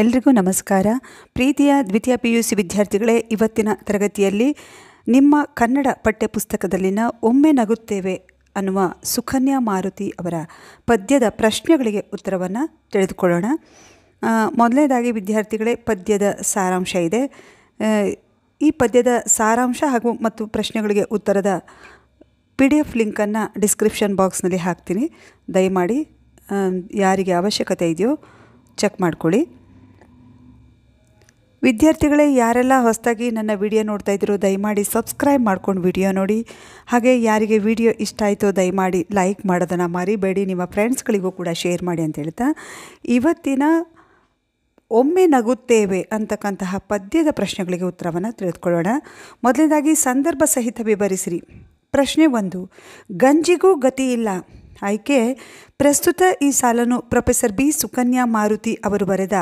ಎಲ್ರಿಗೂ ನಮಸ್ಕಾರ ಪ್ರೀತಿಯ ದ್ವಿತೀಯ ಪಿ ಯು ಸಿ ವಿದ್ಯಾರ್ಥಿಗಳೇ ಇವತ್ತಿನ ತರಗತಿಯಲ್ಲಿ ನಿಮ್ಮ ಕನ್ನಡ ಪಠ್ಯಪುಸ್ತಕದಲ್ಲಿನ ಒಮ್ಮೆ ನಗುತ್ತೇವೆ ಅನ್ನುವ ಸುಕನ್ಯಾ ಮಾರುತಿ ಅವರ ಪದ್ಯದ ಪ್ರಶ್ನೆಗಳಿಗೆ ಉತ್ತರವನ್ನು ತಿಳಿದುಕೊಳ್ಳೋಣ ಮೊದಲನೇದಾಗಿ ವಿದ್ಯಾರ್ಥಿಗಳೇ ಪದ್ಯದ ಸಾರಾಂಶ ಇದೆ ಈ ಪದ್ಯದ ಸಾರಾಂಶ ಹಾಗೂ ಮತ್ತು ಪ್ರಶ್ನೆಗಳಿಗೆ ಉತ್ತರದ ಪಿ ಡಿ ಎಫ್ ಲಿಂಕನ್ನು ಡಿಸ್ಕ್ರಿಪ್ಷನ್ ಬಾಕ್ಸ್ನಲ್ಲಿ ಹಾಕ್ತೀನಿ ದಯಮಾಡಿ ಯಾರಿಗೆ ಅವಶ್ಯಕತೆ ಇದೆಯೋ ಚೆಕ್ ಮಾಡ್ಕೊಳ್ಳಿ ವಿದ್ಯಾರ್ಥಿಗಳೇ ಯಾರೆಲ್ಲ ಹೊಸದಾಗಿ ನನ್ನ ವಿಡಿಯೋ ನೋಡ್ತಾ ಇದ್ರು ದಯಮಾಡಿ ಸಬ್ಸ್ಕ್ರೈಬ್ ಮಾಡ್ಕೊಂಡು ವಿಡಿಯೋ ನೋಡಿ ಹಾಗೆ ಯಾರಿಗೆ ವಿಡಿಯೋ ಇಷ್ಟ ಆಯಿತೋ ದಯಮಾಡಿ ಲೈಕ್ ಮಾಡೋದನ್ನು ಮರಿಬೇಡಿ ನಿಮ್ಮ ಫ್ರೆಂಡ್ಸ್ಗಳಿಗೂ ಕೂಡ ಶೇರ್ ಮಾಡಿ ಅಂತ ಹೇಳ್ತಾ ಇವತ್ತಿನ ಒಮ್ಮೆ ನಗುತ್ತೇವೆ ಅಂತಕ್ಕಂತಹ ಪದ್ಯದ ಪ್ರಶ್ನೆಗಳಿಗೆ ಉತ್ತರವನ್ನು ತಿಳಿದುಕೊಳ್ಳೋಣ ಮೊದಲನೇದಾಗಿ ಸಂದರ್ಭ ಸಹಿತ ವಿವರಿಸಿರಿ ಪ್ರಶ್ನೆ ಒಂದು ಗಂಜಿಗೂ ಗತಿ ಇಲ್ಲ ಆಯ್ಕೆ ಪ್ರಸ್ತುತ ಈ ಸಾಲನ್ನು ಪ್ರೊಫೆಸರ್ ಬಿ ಸುಕನ್ಯಾ ಮಾರುತಿ ಅವರು ಬರೆದ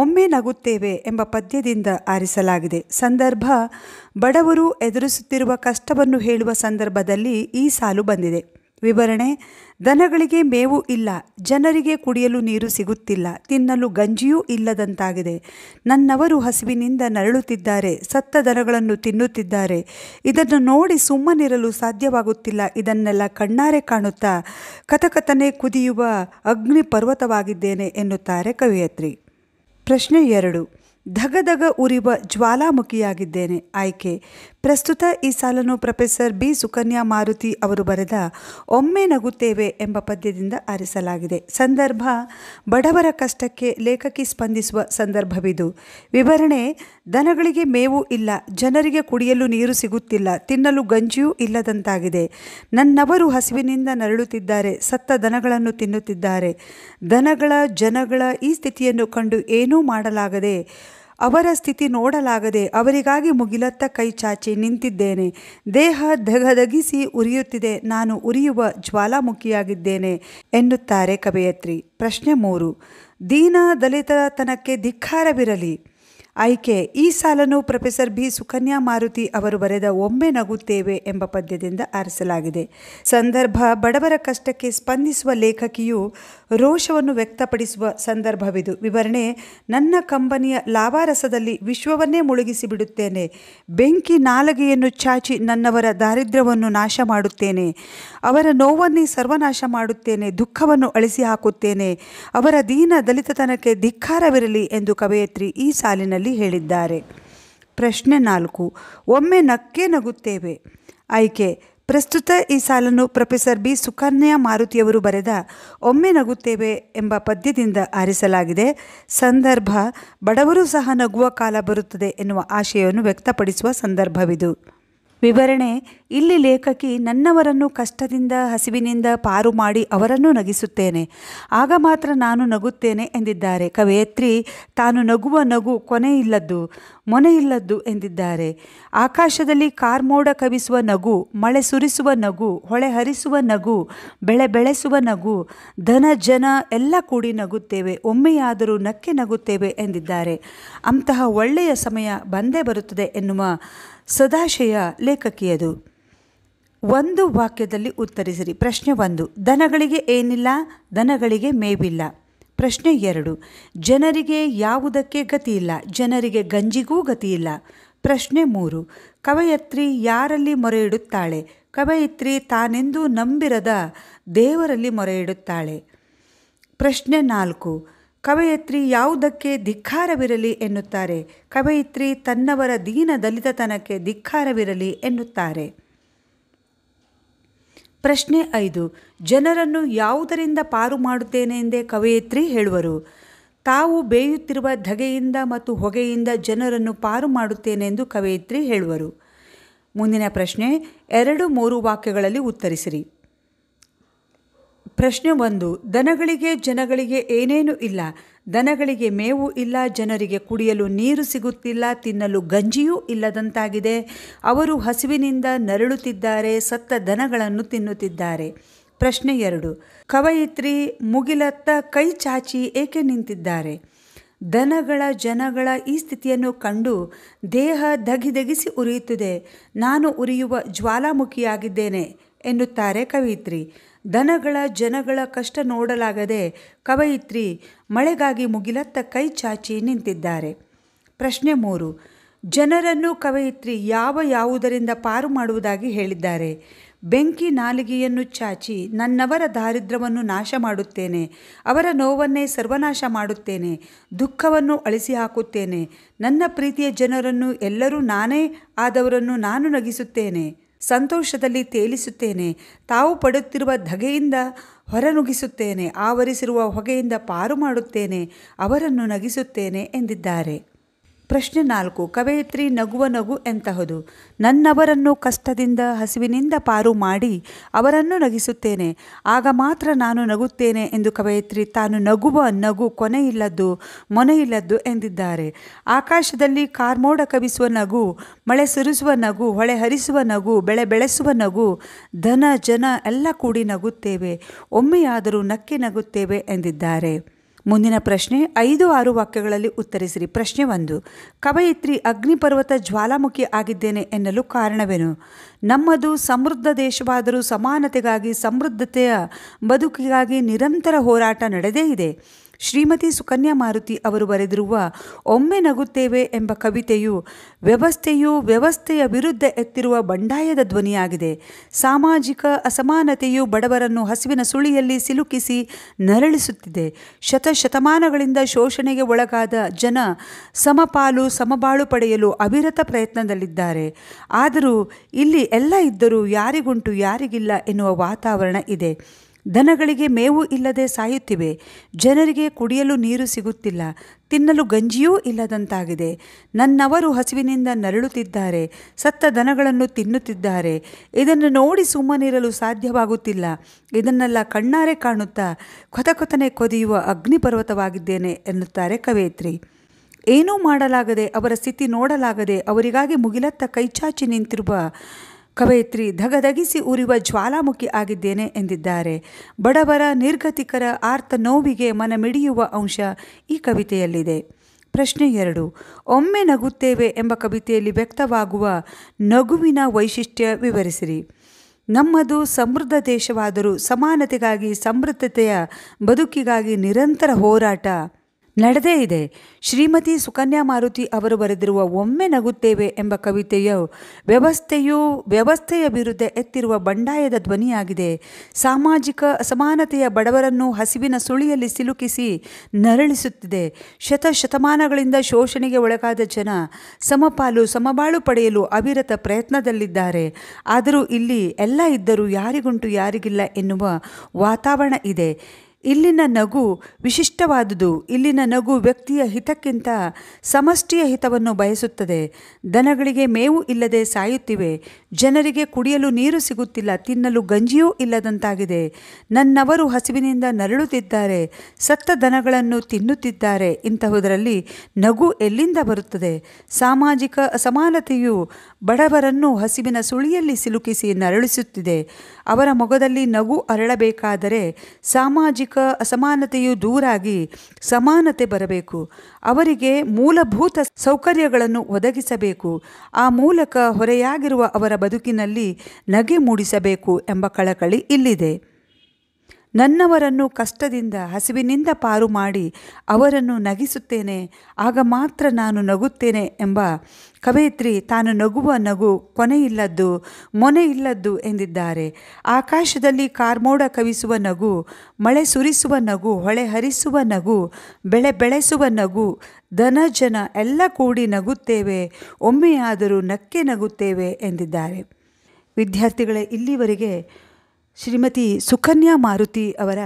ಒಮ್ಮೆ ನಗುತ್ತೇವೆ ಎಂಬ ಪದ್ಯದಿಂದ ಆರಿಸಲಾಗಿದೆ ಸಂದರ್ಭ ಬಡವರು ಎದುರಿಸುತ್ತಿರುವ ಕಷ್ಟವನ್ನು ಹೇಳುವ ಸಂದರ್ಭದಲ್ಲಿ ಈ ಸಾಲು ಬಂದಿದೆ ವಿವರಣೆ ದನಗಳಿಗೆ ಮೇವು ಇಲ್ಲ ಜನರಿಗೆ ಕುಡಿಯಲು ನೀರು ಸಿಗುತ್ತಿಲ್ಲ ತಿನ್ನಲು ಗಂಜಿಯೂ ಇಲ್ಲದಂತಾಗಿದೆ ನನ್ನವರು ಹಸಿವಿನಿಂದ ನರಳುತ್ತಿದ್ದಾರೆ ಸತ್ತ ದನಗಳನ್ನು ತಿನ್ನುತ್ತಿದ್ದಾರೆ ಇದನ್ನು ನೋಡಿ ಸುಮ್ಮನಿರಲು ಸಾಧ್ಯವಾಗುತ್ತಿಲ್ಲ ಇದನ್ನೆಲ್ಲ ಕಣ್ಣಾರೆ ಕಾಣುತ್ತಾ ಕಥಕಥನೆ ಕುದಿಯುವ ಅಗ್ನಿ ಪರ್ವತವಾಗಿದ್ದೇನೆ ಎನ್ನುತ್ತಾರೆ ಕವಿಯತ್ರಿ ಪ್ರಶ್ನೆ ಎರಡು ಧಗಧಗ ಉರಿವ ಜ್ವಾಲಾಮುಖಿಯಾಗಿದ್ದೇನೆ ಆಯ್ಕೆ ಪ್ರಸ್ತುತ ಈ ಸಾಲನ್ನು ಪ್ರೊಫೆಸರ್ ಬಿ ಸುಕನ್ಯಾ ಮಾರುತಿ ಅವರು ಬರೆದ ಒಮ್ಮೆ ನಗುತ್ತೇವೆ ಎಂಬ ಪದ್ಯದಿಂದ ಆರಿಸಲಾಗಿದೆ ಸಂದರ್ಭ ಬಡವರ ಕಷ್ಟಕ್ಕೆ ಲೇಖಕಿ ಸ್ಪಂದಿಸುವ ಸಂದರ್ಭವಿದು ವಿವರಣೆ ದನಗಳಿಗೆ ಮೇವು ಇಲ್ಲ ಜನರಿಗೆ ಕುಡಿಯಲು ನೀರು ಸಿಗುತ್ತಿಲ್ಲ ತಿನ್ನಲು ಗಂಜಿಯೂ ಇಲ್ಲದಂತಾಗಿದೆ ನನ್ನವರು ಹಸಿವಿನಿಂದ ನರಳುತ್ತಿದ್ದಾರೆ ಸತ್ತ ದನಗಳನ್ನು ತಿನ್ನುತ್ತಿದ್ದಾರೆ ದನಗಳ ಜನಗಳ ಈ ಸ್ಥಿತಿಯನ್ನು ಕಂಡು ಏನೂ ಮಾಡಲಾಗದೆ ಅವರ ಸ್ಥಿತಿ ನೋಡಲಾಗದೆ ಅವರಿಗಾಗಿ ಮುಗಿಲತ್ತ ಕೈ ಚಾಚಿ ನಿಂತಿದ್ದೇನೆ ದೇಹ ಧಗಧಗಿಸಿ ಉರಿಯುತ್ತಿದೆ ನಾನು ಉರಿಯುವ ಜ್ವಾಲಾಮುಖಿಯಾಗಿದ್ದೇನೆ ಎನ್ನುತ್ತಾರೆ ಕವಯತ್ರಿ ಪ್ರಶ್ನೆ ಮೂರು ದೀನ ತನಕ್ಕೆ ಧಿಕ್ಕಾರವಿರಲಿ ಆಯ್ಕೆ ಈ ಸಾಲನ್ನು ಪ್ರೊಫೆಸರ್ ಬಿ ಸುಕನ್ಯಾ ಮಾರುತಿ ಅವರು ಬರೆದ ಒಮ್ಮೆ ನಗುತ್ತೇವೆ ಎಂಬ ಪದ್ಯದಿಂದ ಆರಿಸಲಾಗಿದೆ ಸಂದರ್ಭ ಬಡವರ ಕಷ್ಟಕ್ಕೆ ಸ್ಪಂದಿಸುವ ಲೇಖಕಿಯು ರೋಷವನ್ನು ವ್ಯಕ್ತಪಡಿಸುವ ಸಂದರ್ಭವಿದು ವಿವರಣೆ ನನ್ನ ಕಂಪನಿಯ ಲಾಭಾರಸದಲ್ಲಿ ವಿಶ್ವವನ್ನೇ ಮುಳುಗಿಸಿ ಬಿಡುತ್ತೇನೆ ಬೆಂಕಿ ನಾಲಗೆಯನ್ನು ಚಾಚಿ ನನ್ನವರ ದಾರಿದ್ರ್ಯವನ್ನು ನಾಶ ಮಾಡುತ್ತೇನೆ ಅವರ ನೋವನ್ನೇ ಸರ್ವನಾಶ ಮಾಡುತ್ತೇನೆ ದುಃಖವನ್ನು ಅಳಿಸಿ ಹಾಕುತ್ತೇನೆ ಅವರ ದೀನ ದಲಿತತನಕ್ಕೆ ಧಿಕ್ಕಾರವಿರಲಿ ಎಂದು ಕವಯತ್ರಿ ಈ ಸಾಲಿನಲ್ಲಿ ಹೇಳಿದ್ದಾರೆ ಪ್ರಶ್ನೆ ನಾಲ್ಕು ಒಮ್ಮೆ ನಕ್ಕೆ ನಗುತ್ತೇವೆ ಆಯ್ಕೆ ಪ್ರಸ್ತುತ ಈ ಸಾಲನ್ನು ಪ್ರೊಫೆಸರ್ ಬಿ ಸುಕನ್ಯಾ ಮಾರುತಿಯವರು ಬರೆದ ಒಮ್ಮೆ ನಗುತ್ತೇವೆ ಎಂಬ ಪದ್ಯದಿಂದ ಆರಿಸಲಾಗಿದೆ ಸಂದರ್ಭ ಬಡವರು ಸಹ ನಗುವ ಕಾಲ ಬರುತ್ತದೆ ಎನ್ನುವ ಆಶಯವನ್ನು ವ್ಯಕ್ತಪಡಿಸುವ ಸಂದರ್ಭವಿದು ವಿವರಣೆ ಇಲ್ಲಿ ಲೇಖಕಿ ನನ್ನವರನ್ನು ಕಷ್ಟದಿಂದ ಹಸಿವಿನಿಂದ ಪಾರು ಮಾಡಿ ಅವರನ್ನು ನಗಿಸುತ್ತೇನೆ ಆಗ ಮಾತ್ರ ನಾನು ನಗುತ್ತೇನೆ ಎಂದಿದ್ದಾರೆ ಕವಯತ್ರಿ ತಾನು ನಗುವ ನಗು ಕೊನೆಯಿಲ್ಲದ್ದು ಮೊನೆಯಿಲ್ಲದ್ದು ಎಂದಿದ್ದಾರೆ ಆಕಾಶದಲ್ಲಿ ಕಾರ್ಮೋಡ ಕವಿಸುವ ನಗು ಮಳೆ ಸುರಿಸುವ ನಗು ಹೊಳೆ ಹರಿಸುವ ನಗು ಬೆಳೆ ಬೆಳೆಸುವ ನಗು ಧನ ಜನ ಎಲ್ಲ ಕೂಡಿ ನಗುತ್ತೇವೆ ಒಮ್ಮೆಯಾದರೂ ನಕ್ಕೆ ನಗುತ್ತೇವೆ ಎಂದಿದ್ದಾರೆ ಅಂತಹ ಒಳ್ಳೆಯ ಸಮಯ ಬಂದೇ ಬರುತ್ತದೆ ಎನ್ನುವ ಸದಾಶಯ ಲೇಖಕಿಯದು ಒಂದು ವಾಕ್ಯದಲ್ಲಿ ಉತ್ತರಿಸಿರಿ ಪ್ರಶ್ನೆ ಒಂದು ದನಗಳಿಗೆ ಏನಿಲ್ಲ ದನಗಳಿಗೆ ಮೇವಿಲ್ಲ ಪ್ರಶ್ನೆ ಎರಡು ಜನರಿಗೆ ಯಾವುದಕ್ಕೆ ಗತಿಯಿಲ್ಲ ಜನರಿಗೆ ಗಂಜಿಗೂ ಗತಿಯಿಲ್ಲ ಪ್ರಶ್ನೆ ಮೂರು ಕವಯತ್ರಿ ಯಾರಲ್ಲಿ ಮೊರೆ ಇಡುತ್ತಾಳೆ ಕವಯತ್ರಿ ತಾನೆಂದೂ ನಂಬಿರದ ದೇವರಲ್ಲಿ ಮೊರೆ ಇಡುತ್ತಾಳೆ ಪ್ರಶ್ನೆ ನಾಲ್ಕು ಕವಯಿತ್ರಿ ಯಾವುದಕ್ಕೆ ಧಿಕ್ಕಾರವಿರಲಿ ಎನ್ನುತ್ತಾರೆ ಕವಯಿತ್ರಿ ತನ್ನವರ ದೀನ ದಲಿತತನಕ್ಕೆ ಧಿಕ್ಕಾರವಿರಲಿ ಎನ್ನುತ್ತಾರೆ ಪ್ರಶ್ನೆ ಐದು ಜನರನ್ನು ಯಾವುದರಿಂದ ಪಾರು ಮಾಡುತ್ತೇನೆ ಎಂದೇ ಕವಯಿತ್ರಿ ಹೇಳುವರು ತಾವು ಬೇಯುತ್ತಿರುವ ಧಗೆಯಿಂದ ಮತ್ತು ಹೊಗೆಯಿಂದ ಜನರನ್ನು ಪಾರು ಎಂದು ಕವಯಿತ್ರಿ ಹೇಳುವರು ಮುಂದಿನ ಪ್ರಶ್ನೆ ಎರಡು ಮೂರು ವಾಕ್ಯಗಳಲ್ಲಿ ಉತ್ತರಿಸಿರಿ ಪ್ರಶ್ನೆ ಒಂದು ದನಗಳಿಗೆ ಜನಗಳಿಗೆ ಏನೇನು ಇಲ್ಲ ದನಗಳಿಗೆ ಮೇವು ಇಲ್ಲ ಜನರಿಗೆ ಕುಡಿಯಲು ನೀರು ಸಿಗುತ್ತಿಲ್ಲ ತಿನ್ನಲು ಗಂಜಿಯೂ ಇಲ್ಲದಂತಾಗಿದೆ ಅವರು ಹಸಿವಿನಿಂದ ನರಳುತ್ತಿದ್ದಾರೆ ಸತ್ತ ದನಗಳನ್ನು ತಿನ್ನುತ್ತಿದ್ದಾರೆ ಪ್ರಶ್ನೆ ಎರಡು ಕವಯಿತ್ರಿ ಮುಗಿಲತ್ತ ಕೈ ಚಾಚಿ ಏಕೆ ನಿಂತಿದ್ದಾರೆ ದನಗಳ ಜನಗಳ ಈ ಸ್ಥಿತಿಯನ್ನು ಕಂಡು ದೇಹ ಧಗಿದಗಿಸಿ ಉರಿಯುತ್ತಿದೆ ನಾನು ಉರಿಯುವ ಜ್ವಾಲಾಮುಖಿಯಾಗಿದ್ದೇನೆ ಎನ್ನುತ್ತಾರೆ ಕವಯಿತ್ರಿ ದನಗಳ ಜನಗಳ ಕಷ್ಟ ನೋಡಲಾಗದೆ ಕವಯಿತ್ರಿ ಮಳೆಗಾಗಿ ಮುಗಿಲತ್ತ ಕೈ ಚಾಚಿ ನಿಂತಿದ್ದಾರೆ ಪ್ರಶ್ನೆ ಮೂರು ಜನರನ್ನು ಕವಯಿತ್ರಿ ಯಾವ ಯಾವುದರಿಂದ ಪಾರು ಮಾಡುವುದಾಗಿ ಹೇಳಿದ್ದಾರೆ ಬೆಂಕಿ ನಾಲಿಗೆಯನ್ನು ಚಾಚಿ ನನ್ನವರ ದಾರಿದ್ರ್ಯವನ್ನು ನಾಶ ಮಾಡುತ್ತೇನೆ ಅವರ ನೋವನ್ನೇ ಸರ್ವನಾಶ ಮಾಡುತ್ತೇನೆ ದುಃಖವನ್ನು ಅಳಿಸಿ ಹಾಕುತ್ತೇನೆ ನನ್ನ ಪ್ರೀತಿಯ ಜನರನ್ನು ಎಲ್ಲರೂ ನಾನೇ ಆದವರನ್ನು ನಾನು ನಗಿಸುತ್ತೇನೆ ಸಂತೋಷದಲ್ಲಿ ತೇಲಿಸುತ್ತೇನೆ ತಾವು ಪಡುತ್ತಿರುವ ಧಗೆಯಿಂದ ಹೊರನುಗಿಸುತ್ತೇನೆ ಆವರಿಸಿರುವ ಹೊಗೆಯಿಂದ ಪಾರು ಮಾಡುತ್ತೇನೆ ಅವರನ್ನು ನಗಿಸುತ್ತೇನೆ ಎಂದಿದ್ದಾರೆ ಪ್ರಶ್ನೆ ನಾಲ್ಕು ಕವಯಿತ್ರಿ ನಗುವ ನಗು ಎಂತಹದು ನನ್ನವರನ್ನು ಕಷ್ಟದಿಂದ ಹಸಿವಿನಿಂದ ಪಾರು ಮಾಡಿ ಅವರನ್ನು ನಗಿಸುತ್ತೇನೆ ಆಗ ಮಾತ್ರ ನಾನು ನಗುತ್ತೇನೆ ಎಂದು ಕವಯಿತ್ರಿ ತಾನು ನಗುವ ನಗು ಕೊನೆಯಿಲ್ಲದ್ದು ಮೊನೆಯಿಲ್ಲದ್ದು ಎಂದಿದ್ದಾರೆ ಆಕಾಶದಲ್ಲಿ ಕಾರ್ಮೋಡ ಕವಿಸುವ ನಗು ಮಳೆ ಸುರಿಸುವ ನಗು ಹೊಳೆ ಹರಿಸುವ ನಗು ಬೆಳೆ ಬೆಳೆಸುವ ನಗು ಧನ ಜನ ಎಲ್ಲ ಕೂಡಿ ನಗುತ್ತೇವೆ ಒಮ್ಮೆಯಾದರೂ ನಕ್ಕೆ ನಗುತ್ತೇವೆ ಎಂದಿದ್ದಾರೆ ಮುಂದಿನ ಪ್ರಶ್ನೆ ಐದು ಆರು ವಾಕ್ಯಗಳಲ್ಲಿ ಉತ್ತರಿಸಿರಿ ಪ್ರಶ್ನೆ ಒಂದು ಕವಯಿತ್ರಿ ಅಗ್ನಿಪರ್ವತ ಜ್ವಾಲಾಮುಖಿ ಆಗಿದ್ದೇನೆ ಎನ್ನಲು ಕಾರಣವೇನು ನಮ್ಮದು ಸಮೃದ್ಧ ದೇಶವಾದರೂ ಸಮಾನತೆಗಾಗಿ ಸಮೃದ್ಧತೆಯ ಬದುಕಿಗಾಗಿ ನಿರಂತರ ಹೋರಾಟ ನಡೆದೇ ಇದೆ ಶ್ರೀಮತಿ ಸುಕನ್ಯಾ ಮಾರುತಿ ಅವರು ಬರೆದಿರುವ ಒಮ್ಮೆ ನಗುತ್ತೇವೆ ಎಂಬ ಕವಿತೆಯು ವ್ಯವಸ್ಥೆಯು ವ್ಯವಸ್ಥೆಯ ವಿರುದ್ಧ ಎತ್ತಿರುವ ಬಂಡಾಯದ ಧ್ವನಿಯಾಗಿದೆ ಸಾಮಾಜಿಕ ಅಸಮಾನತೆಯು ಬಡವರನ್ನು ಹಸಿವಿನ ಸುಳಿಯಲ್ಲಿ ಸಿಲುಕಿಸಿ ನರಳಿಸುತ್ತಿದೆ ಶತಶತಮಾನಗಳಿಂದ ಶೋಷಣೆಗೆ ಒಳಗಾದ ಜನ ಸಮಪಾಲು ಸಮಬಾಳು ಪಡೆಯಲು ಅವಿರತ ಪ್ರಯತ್ನದಲ್ಲಿದ್ದಾರೆ ಆದರೂ ಇಲ್ಲಿ ಎಲ್ಲ ಇದ್ದರೂ ಯಾರಿಗುಂಟು ಯಾರಿಗಿಲ್ಲ ಎನ್ನುವ ವಾತಾವರಣ ಇದೆ ದನಗಳಿಗೆ ಮೇವು ಇಲ್ಲದೆ ಸಾಯುತ್ತಿವೆ ಜನರಿಗೆ ಕುಡಿಯಲು ನೀರು ಸಿಗುತ್ತಿಲ್ಲ ತಿನ್ನಲು ಗಂಜಿಯೂ ಇಲ್ಲದಂತಾಗಿದೆ ನನ್ನವರು ಹಸಿವಿನಿಂದ ನರಳುತ್ತಿದ್ದಾರೆ ಸತ್ತ ದನಗಳನ್ನು ತಿನ್ನುತ್ತಿದ್ದಾರೆ ಇದನ್ನು ನೋಡಿ ಸುಮ್ಮನಿರಲು ಸಾಧ್ಯವಾಗುತ್ತಿಲ್ಲ ಇದನ್ನೆಲ್ಲ ಕಣ್ಣಾರೆ ಕಾಣುತ್ತಾ ಕೊತಕೊತನೆ ಕೊದಿಯುವ ಅಗ್ನಿಪರ್ವತವಾಗಿದ್ದೇನೆ ಎನ್ನುತ್ತಾರೆ ಕವಯತ್ರಿ ಏನೂ ಮಾಡಲಾಗದೆ ಅವರ ಸ್ಥಿತಿ ನೋಡಲಾಗದೆ ಅವರಿಗಾಗಿ ಮುಗಿಲತ್ತ ಕೈಚಾಚಿ ನಿಂತಿರುವ ಕವಯಿತ್ರಿ ಧಗಧಗಿಸಿ ಉರಿಯುವ ಜ್ವಾಲಾಮುಖಿ ಆಗಿದ್ದೇನೆ ಎಂದಿದ್ದಾರೆ ಬಡವರ ನಿರ್ಗತಿಕರ ಆರ್ತ ನೋವಿಗೆ ಮನಮಿಡಿಯುವ ಅಂಶ ಈ ಕವಿತೆಯಲ್ಲಿದೆ ಪ್ರಶ್ನೆ ಎರಡು ಒಮ್ಮೆ ನಗುತ್ತೇವೆ ಎಂಬ ಕವಿತೆಯಲ್ಲಿ ವ್ಯಕ್ತವಾಗುವ ನಗುವಿನ ವೈಶಿಷ್ಟ್ಯ ವಿವರಿಸಿರಿ ನಮ್ಮದು ಸಮೃದ್ಧ ದೇಶವಾದರೂ ಸಮಾನತೆಗಾಗಿ ಸಮೃದ್ಧತೆಯ ಬದುಕಿಗಾಗಿ ನಿರಂತರ ಹೋರಾಟ ನಡೆದೇ ಇದೆ ಶ್ರೀಮತಿ ಸುಕನ್ಯಾ ಮಾರುತಿ ಅವರು ಬರೆದಿರುವ ಒಮ್ಮೆ ನಗುತ್ತೇವೆ ಎಂಬ ಕವಿತೆಯು ವ್ಯವಸ್ಥೆಯು ವ್ಯವಸ್ಥೆಯ ವಿರುದ್ಧ ಎತ್ತಿರುವ ಬಂಡಾಯದ ಧ್ವನಿಯಾಗಿದೆ ಸಾಮಾಜಿಕ ಅಸಮಾನತೆಯ ಬಡವರನ್ನು ಹಸಿವಿನ ಸುಳಿಯಲ್ಲಿ ಸಿಲುಕಿಸಿ ನರಳಿಸುತ್ತಿದೆ ಶತಶತಮಾನಗಳಿಂದ ಶೋಷಣೆಗೆ ಒಳಗಾದ ಜನ ಸಮಪಾಲು ಸಮಬಾಳು ಪಡೆಯಲು ಅವಿರತ ಪ್ರಯತ್ನದಲ್ಲಿದ್ದಾರೆ ಆದರೂ ಇಲ್ಲಿ ಎಲ್ಲ ಇದ್ದರೂ ಯಾರಿಗುಂಟು ಯಾರಿಗಿಲ್ಲ ಎನ್ನುವ ವಾತಾವರಣ ಇದೆ ಇಲ್ಲಿನ ನಗು ವಿಶಿಷ್ಟವಾದುದು ಇಲ್ಲಿನ ನಗು ವ್ಯಕ್ತಿಯ ಹಿತಕ್ಕಿಂತ ಸಮಷ್ಟಿಯ ಹಿತವನ್ನು ಬಯಸುತ್ತದೆ ದನಗಳಿಗೆ ಮೇವು ಇಲ್ಲದೆ ಸಾಯುತ್ತಿವೆ ಜನರಿಗೆ ಕುಡಿಯಲು ನೀರು ಸಿಗುತ್ತಿಲ್ಲ ತಿನ್ನಲು ಗಂಜಿಯೂ ಇಲ್ಲದಂತಾಗಿದೆ ನನ್ನವರು ಹಸಿವಿನಿಂದ ನರಳುತ್ತಿದ್ದಾರೆ ಸತ್ತ ದನಗಳನ್ನು ತಿನ್ನುತ್ತಿದ್ದಾರೆ ಇಂತಹುದರಲ್ಲಿ ನಗು ಎಲ್ಲಿಂದ ಬರುತ್ತದೆ ಸಾಮಾಜಿಕ ಅಸಮಾನತೆಯು ಬಡವರನ್ನು ಹಸಿವಿನ ಸುಳಿಯಲ್ಲಿ ಸಿಲುಕಿಸಿ ನರಳಿಸುತ್ತಿದೆ ಅವರ ಮೊಗದಲ್ಲಿ ನಗು ಅರಳಬೇಕಾದರೆ ಸಾಮಾಜಿಕ ಸಾಮಾಜಿಕ ಅಸಮಾನತೆಯು ದೂರಾಗಿ ಸಮಾನತೆ ಬರಬೇಕು ಅವರಿಗೆ ಮೂಲಭೂತ ಸೌಕರ್ಯಗಳನ್ನು ಒದಗಿಸಬೇಕು ಆ ಮೂಲಕ ಹೊರೆಯಾಗಿರುವ ಅವರ ಬದುಕಿನಲ್ಲಿ ನಗೆ ಮೂಡಿಸಬೇಕು ಎಂಬ ಕಳಕಳಿ ಇಲ್ಲಿದೆ ನನ್ನವರನ್ನು ಕಷ್ಟದಿಂದ ಹಸಿವಿನಿಂದ ಪಾರು ಮಾಡಿ ಅವರನ್ನು ನಗಿಸುತ್ತೇನೆ ಆಗ ಮಾತ್ರ ನಾನು ನಗುತ್ತೇನೆ ಎಂಬ ಕವಯಿತ್ರಿ ತಾನು ನಗುವ ನಗು ಕೊನೆಯಿಲ್ಲದ್ದು ಮೊನೆಯಿಲ್ಲದ್ದು ಎಂದಿದ್ದಾರೆ ಆಕಾಶದಲ್ಲಿ ಕಾರ್ಮೋಡ ಕವಿಸುವ ನಗು ಮಳೆ ಸುರಿಸುವ ನಗು ಹೊಳೆ ಹರಿಸುವ ನಗು ಬೆಳೆ ಬೆಳೆಸುವ ನಗು ಧನ ಜನ ಎಲ್ಲ ಕೂಡಿ ನಗುತ್ತೇವೆ ಒಮ್ಮೆಯಾದರೂ ನಕ್ಕೆ ನಗುತ್ತೇವೆ ಎಂದಿದ್ದಾರೆ ವಿದ್ಯಾರ್ಥಿಗಳೇ ಇಲ್ಲಿವರೆಗೆ ಶ್ರೀಮತಿ ಸುಕನ್ಯಾ ಮಾರುತಿ ಅವರ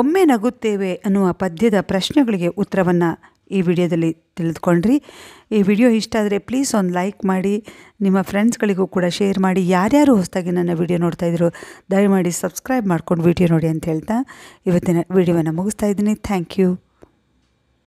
ಒಮ್ಮೆ ನಗುತ್ತೇವೆ ಅನ್ನುವ ಪದ್ಯದ ಪ್ರಶ್ನೆಗಳಿಗೆ ಉತ್ತರವನ್ನು ಈ ವಿಡಿಯೋದಲ್ಲಿ ತಿಳಿದುಕೊಂಡ್ರಿ ಈ ವಿಡಿಯೋ ಇಷ್ಟ ಆದರೆ ಪ್ಲೀಸ್ ಒಂದು ಲೈಕ್ ಮಾಡಿ ನಿಮ್ಮ ಫ್ರೆಂಡ್ಸ್ಗಳಿಗೂ ಕೂಡ ಶೇರ್ ಮಾಡಿ ಯಾರ್ಯಾರು ಹೊಸದಾಗಿ ನನ್ನ ವಿಡಿಯೋ ನೋಡ್ತಾ ಇದ್ದರು ದಯಮಾಡಿ ಸಬ್ಸ್ಕ್ರೈಬ್ ಮಾಡ್ಕೊಂಡು ವಿಡಿಯೋ ನೋಡಿ ಅಂತ ಹೇಳ್ತಾ ಇವತ್ತಿನ ವಿಡಿಯೋವನ್ನು ಮುಗಿಸ್ತಾ ಇದ್ದೀನಿ ಥ್ಯಾಂಕ್ ಯು